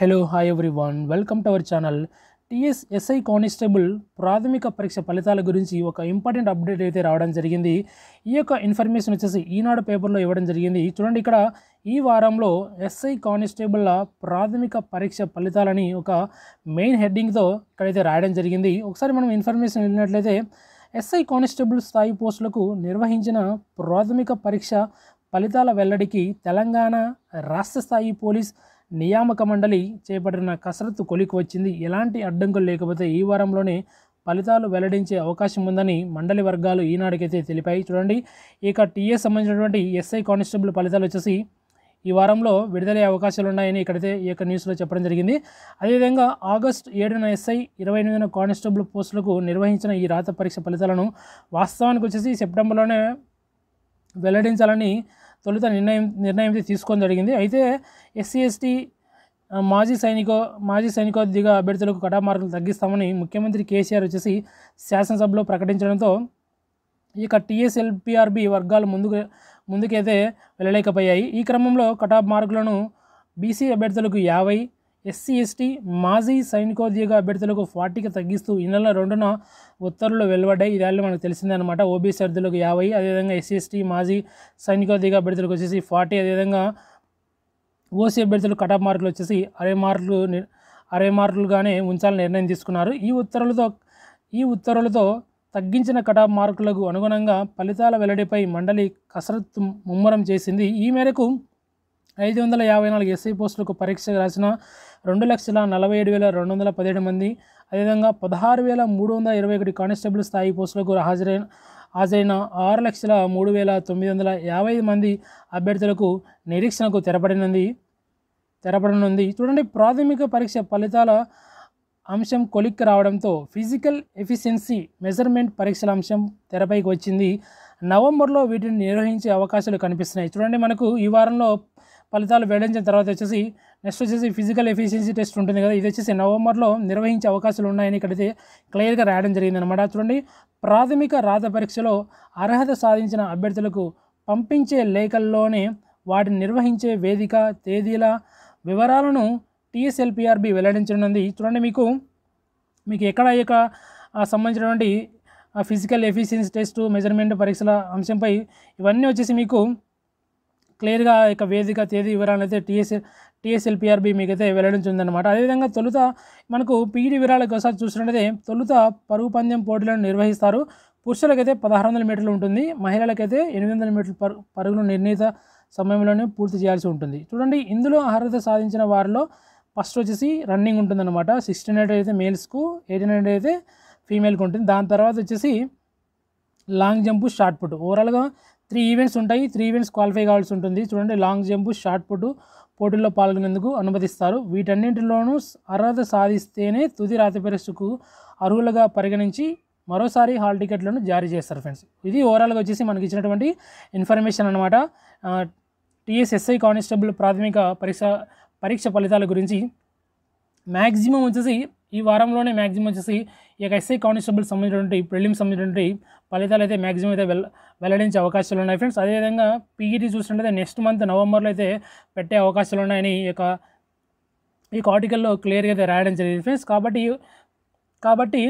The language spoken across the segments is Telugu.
hello hi one welcome to our channel TSSI constable ప్రాథమిక పరీక్ష ఫలితాల గురించి ఒక ఇంపార్టెంట్ అప్డేట్ అయితే రావడం జరిగింది ఈ యొక్క ఇన్ఫర్మేషన్ వచ్చేసి ఈనాడు పేపర్లో ఇవ్వడం జరిగింది చూడండి ఇక్కడ ఈ వారంలో ఎస్ఐ కానిస్టేబుల్ల ప్రాథమిక పరీక్ష ఫలితాలని ఒక మెయిన్ హెడ్డింగ్తో ఇక్కడైతే రాయడం జరిగింది ఒకసారి మనం ఇన్ఫర్మేషన్ వెళ్ళినట్లయితే ఎస్ఐ కానిస్టేబుల్ స్థాయి పోస్టులకు నిర్వహించిన ప్రాథమిక పరీక్ష ఫలితాల వెల్లడికి తెలంగాణ రాష్ట్ర స్థాయి పోలీస్ నియామక మండలి చేపట్టిన కసరత్తు కొలికి వచ్చింది ఎలాంటి అడ్డంకులు లేకపోతే ఈ వారంలోనే ఫలితాలు వెల్లడించే అవకాశం ఉందని మండలి వర్గాలు ఈనాడికైతే తెలిపాయి చూడండి ఇక టీఏ సంబంధించినటువంటి ఎస్ఐ కానిస్టేబుల్ ఫలితాలు వచ్చేసి ఈ వారంలో విడుదలయ్యే అవకాశాలు ఉన్నాయని ఇక్కడైతే ఈ యొక్క న్యూస్లో చెప్పడం జరిగింది అదేవిధంగా ఆగస్ట్ ఏడున ఎస్ఐ ఇరవై ఎనిమిదిన కానిస్టేబుల్ పోస్టులకు నిర్వహించిన ఈ రాత పరీక్ష ఫలితాలను వాస్తవానికి వచ్చేసి సెప్టెంబర్లోనే వెల్లడించాలని తొలుత నిర్ణయం నిర్ణయం తీసుకోవడం జరిగింది అయితే ఎస్సీ ఎస్టీ మాజీ సైనిక మాజీ సైనికోద్యోగ అభ్యర్థులకు కటా మార్కులు తగ్గిస్తామని ముఖ్యమంత్రి కేసీఆర్ వచ్చేసి శాసనసభలో ప్రకటించడంతో ఇక టీఎస్ఎల్పిఆర్బి వర్గాలు ముందుకు ముందుకైతే వెళ్ళలేకపోయాయి ఈ క్రమంలో కటాఫ్ మార్కులను బీసీ అభ్యర్థులకు యాభై ఎస్సీ ఎస్టీ మాజీ సైనికోద్యోగ అభ్యర్థులకు ఫార్టీకి తగ్గిస్తూ ఈ నెల రెండున ఉత్తర్వులు వెలువడ్డాయి ఇదాళ్ళు మనకు తెలిసిందనమాట ఓబీసీ అభ్యర్థులకు యాభై అదేవిధంగా ఎస్సీ ఎస్టీ మాజీ సైనికోద్యోగ అభ్యర్థులకు వచ్చేసి ఫార్టీ అదేవిధంగా ఓసీ అభ్యర్థులు కటాప్ మార్కులు వచ్చేసి అరవై మార్కులు అరవై మార్కులుగానే ఉంచాలని నిర్ణయం తీసుకున్నారు ఈ ఉత్తర్వులతో ఈ ఉత్తర్వులతో తగ్గించిన కటాప్ మార్కులకు అనుగుణంగా ఫలితాల వెల్లడిపై మండలి కసరత్తు ముమ్మరం చేసింది ఈ మేరకు ఐదు వందల యాభై నాలుగు ఎస్ఐ పోస్టులకు పరీక్ష రాసిన రెండు లక్షల నలభై ఏడు వేల రెండు వందల పదిహేడు మంది అదేవిధంగా పదహారు వేల మూడు వందల ఇరవై ఒకటి కానిస్టేబుల్ స్థాయి పోస్టులకు హాజరైన హాజరైన ఆరు లక్షల మూడు వేల తొమ్మిది వందల యాభై మంది అభ్యర్థులకు నిరీక్షణకు తెరపడినది తెరపడనుంది చూడండి ప్రాథమిక పరీక్ష ఫలితాల అంశం కొలిక్కి రావడంతో ఫిజికల్ ఎఫిషియన్సీ మెజర్మెంట్ పరీక్షల అంశం తెరపైకి వచ్చింది నవంబర్లో వీటిని నిర్వహించే అవకాశాలు కనిపిస్తున్నాయి చూడండి మనకు ఈ వారంలో ఫలితాలు వెల్లడించిన తర్వాత వచ్చేసి నెక్స్ట్ వచ్చేసి ఫిజికల్ ఎఫిషియన్సీ టెస్ట్ ఉంటుంది కదా ఇది వచ్చేసి నవంబర్లో నిర్వహించే అవకాశాలు ఉన్నాయని ఇక్కడైతే క్లియర్గా రాయడం జరిగిందనమాట చూడండి ప్రాథమిక రాత పరీక్షలో అర్హత సాధించిన అభ్యర్థులకు పంపించే లేఖల్లోనే వాటిని నిర్వహించే వేదిక తేదీల వివరాలను టీఎస్ఎల్పిఆర్బి వెల్లడించనుంది చూడండి మీకు మీకు ఎక్కడ యొక్క సంబంధించినటువంటి ఫిజికల్ ఎఫిషియన్సీ టెస్టు మెజర్మెంట్ పరీక్షల అంశంపై ఇవన్నీ వచ్చేసి మీకు క్లియర్గా ఇక వేదిక తేదీ వివరాలు అయితే టీఎస్ టీఎస్ఎల్పిఆర్బి మీకైతే వెల్లడించిందనమాట అదేవిధంగా తొలుత మనకు పీఈడీ వివరాలకు ఒకసారి చూసినట్లయితే తొలుత పరుగు పందెం పోటీలను నిర్వహిస్తారు పురుషులకైతే పదహారు వందల మీటర్లు ఉంటుంది మహిళలకైతే ఎనిమిది వందల మీటర్ల పరుగును నిర్ణీత సమయంలోనే పూర్తి చేయాల్సి ఉంటుంది చూడండి ఇందులో అర్హత సాధించిన వారిలో ఫస్ట్ వచ్చేసి రన్నింగ్ ఉంటుందన్నమాట సిక్స్టీన్ హండ్రెడ్ అయితే మేల్స్కు ఎయిటీన్ హండ్రెడ్ అయితే ఫీమేల్కు ఉంటుంది దాని తర్వాత వచ్చేసి లాంగ్ జంప్ షార్ట్ పుట్ ఓవరాల్గా త్రీ ఈవెంట్స్ ఉంటాయి త్రీ ఈవెంట్స్ క్వాలిఫై కావాల్సి ఉంటుంది చూడండి లాంగ్ జంప్ షార్ట్ పుట్ పోటీల్లో పాల్గొనేందుకు అనుమతిస్తారు వీటన్నింటిలోనూ అర్హత సాధిస్తేనే తుది రాతి పరీక్షకు అర్హులుగా పరిగణించి మరోసారి హాల్ టికెట్లను జారీ చేస్తారు ఫ్రెండ్స్ ఇది ఓవరాల్గా వచ్చేసి మనకి ఇచ్చినటువంటి ఇన్ఫర్మేషన్ అనమాట టీఎస్ఎస్ఐ కానిస్టేబుల్ ప్రాథమిక పరీక్ష పరీక్ష ఫలితాల గురించి మ్యాక్సిమం వచ్చేసి ఈ వారంలోనే మ్యాక్సిమం వచ్చేసి ఈ యొక్క ఎస్ఐ కానిస్టేబుల్ సంబంధించినటువంటి ప్రిలిమ్ సంబంధించినటువంటి ఫలితాలు అయితే మ్యాక్సిమం అయితే వెల్ వెల్లడించే అవకాశాలు ఉన్నాయి ఫ్రెండ్స్ అదేవిధంగా పీఈటీ e చూసినట్లయితే నెక్స్ట్ మంత్ నవంబర్లో అయితే పెట్టే అవకాశాలు ఉన్నాయని ఈ యొక్క ఈ ఆర్టికల్లో క్లియర్గా అయితే రాయడం జరిగింది ఫ్రెండ్స్ కాబట్టి కాబట్టి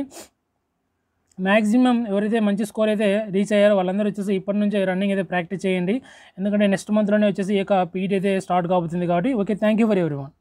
మ్యాక్సిమం ఎవరైతే మంచి స్కోర్ అయితే రీచ్ అయ్యారో వాళ్ళందరూ వచ్చేసి ఇప్పటి నుంచే రన్నింగ్ అయితే ప్రాక్టీస్ చేయండి ఎందుకంటే నెక్స్ట్ మంత్లోనే వచ్చేసి ఈ యొక్క పీఈటీ e అయితే స్టార్ట్ కాబోతుంది కాబట్టి okay thank you for every one